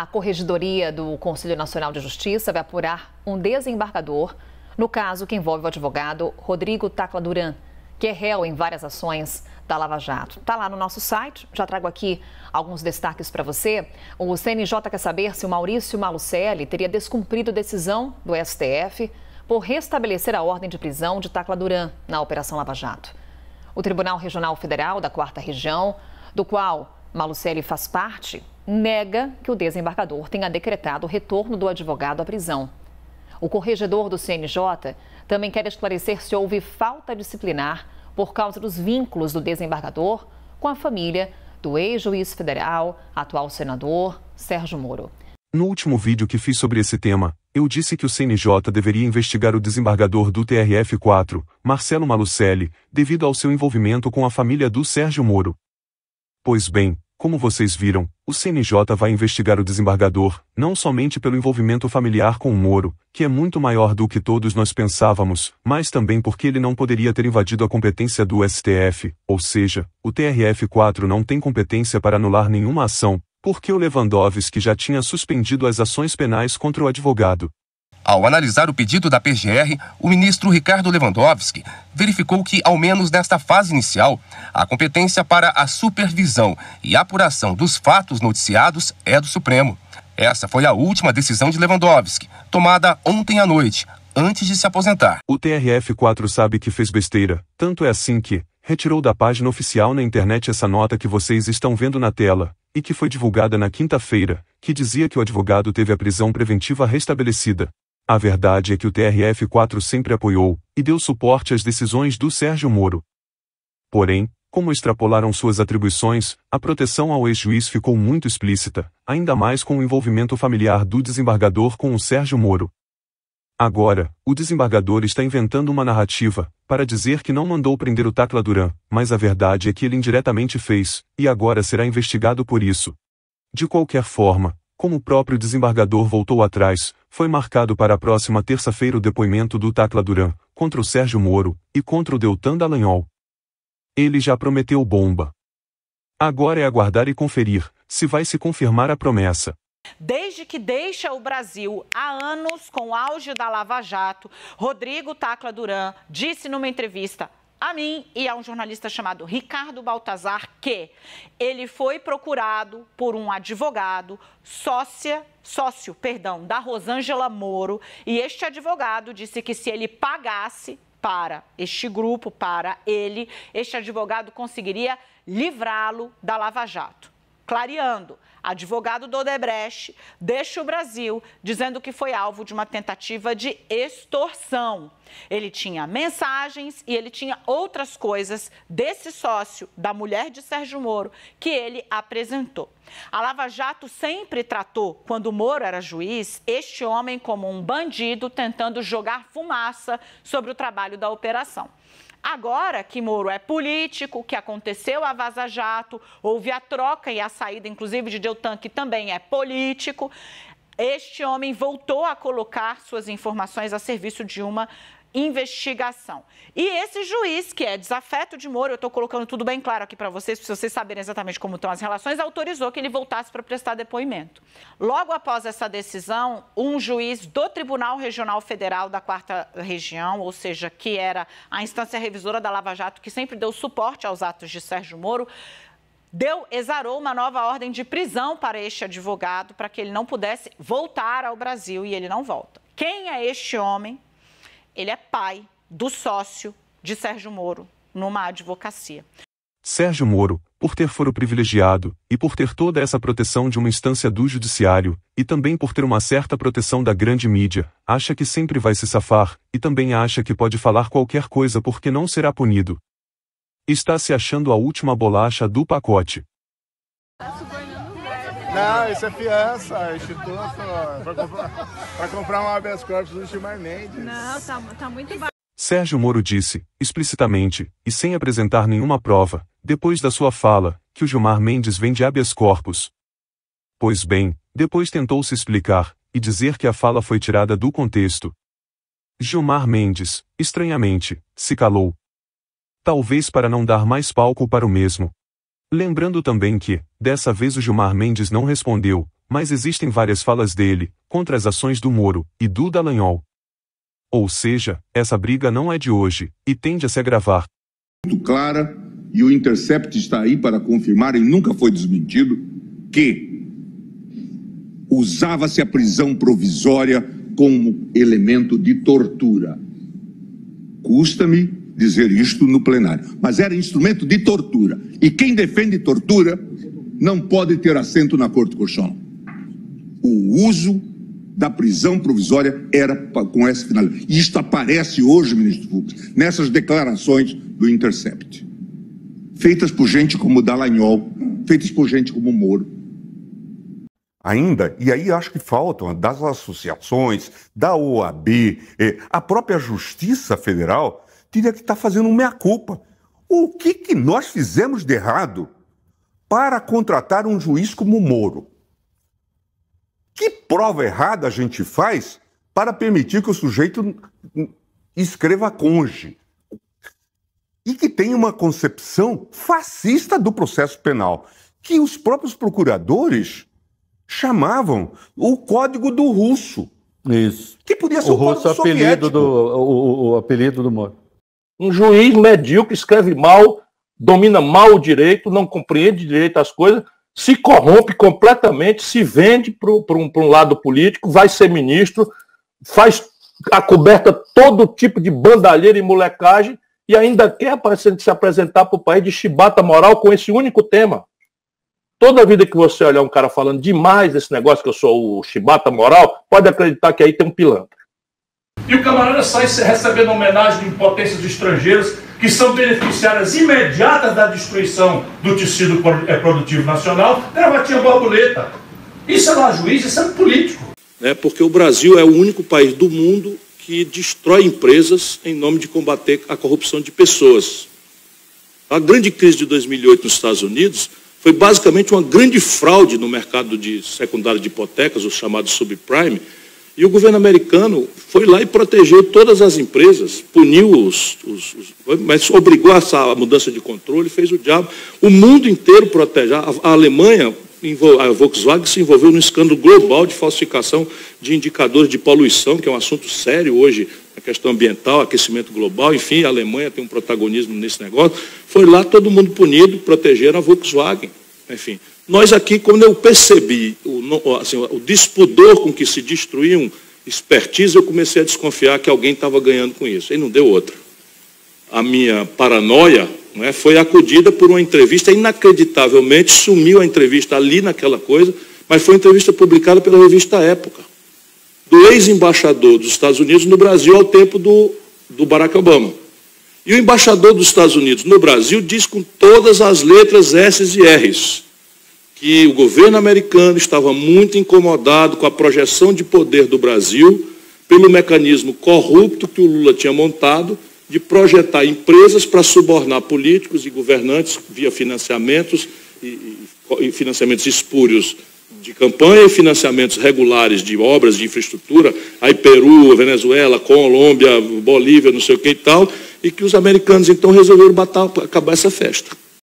A Corregedoria do Conselho Nacional de Justiça vai apurar um desembargador no caso que envolve o advogado Rodrigo Tacla Duran, que é réu em várias ações da Lava Jato. Está lá no nosso site, já trago aqui alguns destaques para você. O CNJ quer saber se o Maurício Malucelli teria descumprido decisão do STF por restabelecer a ordem de prisão de Tacla Duran na Operação Lava Jato. O Tribunal Regional Federal da Quarta Região, do qual Malucelli faz parte, nega que o desembargador tenha decretado o retorno do advogado à prisão. O corregedor do CNJ também quer esclarecer se houve falta disciplinar por causa dos vínculos do desembargador com a família do ex-juiz federal, atual senador Sérgio Moro. No último vídeo que fiz sobre esse tema, eu disse que o CNJ deveria investigar o desembargador do TRF-4, Marcelo Malucelli, devido ao seu envolvimento com a família do Sérgio Moro. Pois bem, como vocês viram, o CNJ vai investigar o desembargador, não somente pelo envolvimento familiar com o Moro, que é muito maior do que todos nós pensávamos, mas também porque ele não poderia ter invadido a competência do STF, ou seja, o TRF-4 não tem competência para anular nenhuma ação, porque o Lewandowski já tinha suspendido as ações penais contra o advogado. Ao analisar o pedido da PGR, o ministro Ricardo Lewandowski verificou que, ao menos nesta fase inicial, a competência para a supervisão e apuração dos fatos noticiados é do Supremo. Essa foi a última decisão de Lewandowski, tomada ontem à noite, antes de se aposentar. O TRF4 sabe que fez besteira, tanto é assim que retirou da página oficial na internet essa nota que vocês estão vendo na tela e que foi divulgada na quinta-feira, que dizia que o advogado teve a prisão preventiva restabelecida. A verdade é que o TRF4 sempre apoiou e deu suporte às decisões do Sérgio Moro. Porém, como extrapolaram suas atribuições, a proteção ao ex-juiz ficou muito explícita, ainda mais com o envolvimento familiar do desembargador com o Sérgio Moro. Agora, o desembargador está inventando uma narrativa, para dizer que não mandou prender o Tacla Duran, mas a verdade é que ele indiretamente fez, e agora será investigado por isso. De qualquer forma, como o próprio desembargador voltou atrás, foi marcado para a próxima terça-feira o depoimento do Tacla Duran, contra o Sérgio Moro, e contra o Deltan Dallagnol. Ele já prometeu bomba. Agora é aguardar e conferir se vai se confirmar a promessa. Desde que deixa o Brasil há anos com o auge da Lava Jato, Rodrigo Tacla Duran disse numa entrevista a mim e a um jornalista chamado Ricardo Baltazar que ele foi procurado por um advogado, sócia, sócio, perdão, da Rosângela Moro, e este advogado disse que se ele pagasse para este grupo, para ele, este advogado conseguiria livrá-lo da Lava Jato clareando. Advogado do Odebrecht deixa o Brasil dizendo que foi alvo de uma tentativa de extorsão. Ele tinha mensagens e ele tinha outras coisas desse sócio, da mulher de Sérgio Moro, que ele apresentou. A Lava Jato sempre tratou, quando Moro era juiz, este homem como um bandido tentando jogar fumaça sobre o trabalho da operação. Agora que Moro é político, que aconteceu a Vaza Jato, houve a troca e a saída, inclusive, de Deltan, que também é político, este homem voltou a colocar suas informações a serviço de uma investigação. E esse juiz, que é desafeto de Moro, eu estou colocando tudo bem claro aqui para vocês, para vocês saberem exatamente como estão as relações, autorizou que ele voltasse para prestar depoimento. Logo após essa decisão, um juiz do Tribunal Regional Federal da Quarta Região, ou seja, que era a instância revisora da Lava Jato, que sempre deu suporte aos atos de Sérgio Moro, deu, exarou uma nova ordem de prisão para este advogado, para que ele não pudesse voltar ao Brasil e ele não volta. Quem é este homem ele é pai do sócio de Sérgio Moro numa advocacia. Sérgio Moro, por ter foro privilegiado e por ter toda essa proteção de uma instância do judiciário e também por ter uma certa proteção da grande mídia, acha que sempre vai se safar e também acha que pode falar qualquer coisa porque não será punido. Está se achando a última bolacha do pacote. Não, isso é fiança, é instituto, para comprar, comprar um habeas corpus do Gilmar Mendes. Não, tá, tá muito barato. Sérgio Moro disse, explicitamente, e sem apresentar nenhuma prova, depois da sua fala, que o Gilmar Mendes vende habeas corpus. Pois bem, depois tentou se explicar, e dizer que a fala foi tirada do contexto. Gilmar Mendes, estranhamente, se calou. Talvez para não dar mais palco para o mesmo. Lembrando também que, dessa vez o Gilmar Mendes não respondeu, mas existem várias falas dele, contra as ações do Moro e do Dallagnol. Ou seja, essa briga não é de hoje, e tende a se agravar. Muito clara, e o Intercept está aí para confirmar, e nunca foi desmentido, que usava-se a prisão provisória como elemento de tortura. Custa-me dizer isto no plenário, mas era instrumento de tortura. E quem defende tortura não pode ter assento na Corte Constitucional. O uso da prisão provisória era com essa finalidade. E isto aparece hoje, ministro Fux, nessas declarações do Intercept, feitas por gente como Dallagnol, feitas por gente como Moro. Ainda, e aí acho que faltam das associações, da OAB, eh, a própria Justiça Federal, teria que estar tá fazendo meia-culpa. O que, que nós fizemos de errado para contratar um juiz como o Moro? Que prova errada a gente faz para permitir que o sujeito escreva conge? E que tem uma concepção fascista do processo penal, que os próprios procuradores chamavam o código do russo. Isso. Que podia ser o, o russo apelido do o, o apelido do Moro. Um juiz medíocre escreve mal, domina mal o direito, não compreende direito as coisas, se corrompe completamente, se vende para um, um, lado político, vai ser ministro, faz a coberta todo tipo de bandalheira e molecagem e ainda quer aparecer, se apresentar para o país de chibata moral com esse único tema. Toda vida que você olhar um cara falando demais desse negócio que eu sou o chibata moral, pode acreditar que aí tem um pilantra. E o camarada sai recebendo homenagem de potências estrangeiras que são beneficiárias imediatas da destruição do tecido eh, produtivo nacional, gravatinha borboleta. Isso é lá juiz, isso é político. É porque o Brasil é o único país do mundo que destrói empresas em nome de combater a corrupção de pessoas. A grande crise de 2008 nos Estados Unidos foi basicamente uma grande fraude no mercado de secundário de hipotecas, o chamado subprime, e o governo americano foi lá e protegeu todas as empresas, puniu os, os, os mas obrigou essa mudança de controle, fez o diabo. O mundo inteiro protege. A, a Alemanha, a Volkswagen se envolveu num escândalo global de falsificação de indicadores de poluição, que é um assunto sério hoje a questão ambiental, aquecimento global, enfim, a Alemanha tem um protagonismo nesse negócio. Foi lá todo mundo punido, protegeram a Volkswagen. Enfim, nós aqui, quando eu percebi o, assim, o despudor com que se destruíam expertise, eu comecei a desconfiar que alguém estava ganhando com isso. E não deu outra. A minha paranoia é, foi acudida por uma entrevista, inacreditavelmente sumiu a entrevista ali naquela coisa, mas foi uma entrevista publicada pela revista Época, do ex-embaixador dos Estados Unidos no Brasil ao tempo do, do Barack Obama. E o embaixador dos Estados Unidos no Brasil diz com todas as letras S e R's que o governo americano estava muito incomodado com a projeção de poder do Brasil pelo mecanismo corrupto que o Lula tinha montado de projetar empresas para subornar políticos e governantes via financiamentos e, e financiamentos espúrios de campanha e financiamentos regulares de obras de infraestrutura, aí Peru, Venezuela, Colômbia, Bolívia, não sei o que e tal, e que os americanos então resolveram matar, acabar essa festa.